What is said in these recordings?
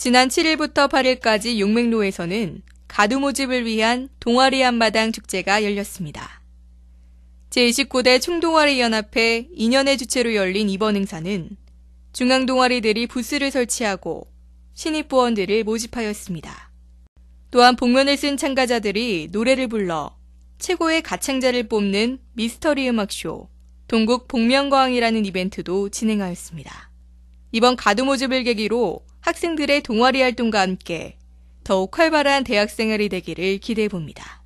지난 7일부터 8일까지 용맹로에서는 가두 모집을 위한 동아리 한마당 축제가 열렸습니다. 제29대 충동아리 연합회 2년의 주체로 열린 이번 행사는 중앙 동아리들이 부스를 설치하고 신입 부원들을 모집하였습니다. 또한 복면을 쓴 참가자들이 노래를 불러 최고의 가창자를 뽑는 미스터리 음악쇼 동국 복면과왕이라는 이벤트도 진행하였습니다. 이번 가두 모집을 계기로 학생들의 동아리 활동과 함께 더욱 활발한 대학생활이 되기를 기대해 봅니다.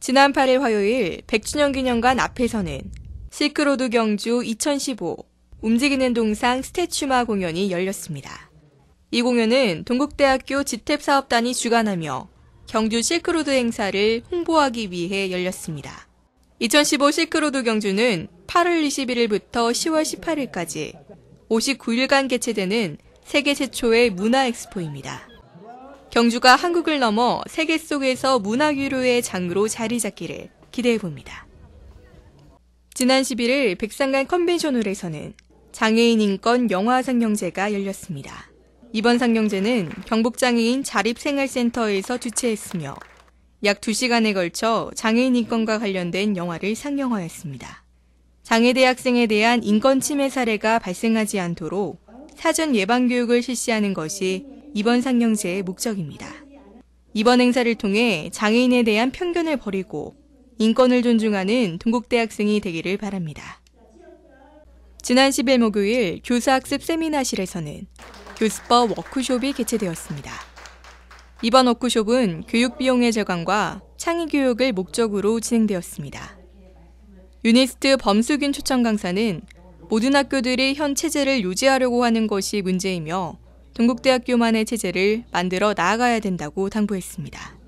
지난 8일 화요일 100주년 기념관 앞에서는 실크로드 경주 2015 움직이는 동상 스태츄마 공연이 열렸습니다. 이 공연은 동국대학교 지탭 사업단이 주관하며 경주 실크로드 행사를 홍보하기 위해 열렸습니다. 2015 실크로드 경주는 8월 21일부터 10월 18일까지 59일간 개최되는 세계 최초의 문화 엑스포입니다. 경주가 한국을 넘어 세계 속에서 문화 유류의 장으로 자리 잡기를 기대해 봅니다. 지난 11일 백상간 컨벤션홀에서는 장애인 인권 영화 상영제가 열렸습니다. 이번 상영제는 경북장애인 자립생활센터에서 주최했으며 약 2시간에 걸쳐 장애인 인권과 관련된 영화를 상영하였습니다. 장애대학생에 대한 인권 침해 사례가 발생하지 않도록 사전 예방 교육을 실시하는 것이 이번 상영제의 목적입니다. 이번 행사를 통해 장애인에 대한 편견을 버리고 인권을 존중하는 동국대학생이 되기를 바랍니다. 지난 10일 목요일 교사학습 세미나실에서는 교수법 워크숍이 개최되었습니다. 이번 워크숍은 교육비용의 절감과 창의교육을 목적으로 진행되었습니다. 유니스트 범수균 초청 강사는 모든 학교들이 현 체제를 유지하려고 하는 것이 문제이며 동국대학교만의 체제를 만들어 나아가야 된다고 당부했습니다.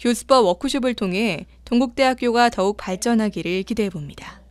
교수법 워크숍을 통해 동국대학교가 더욱 발전하기를 기대해 봅니다.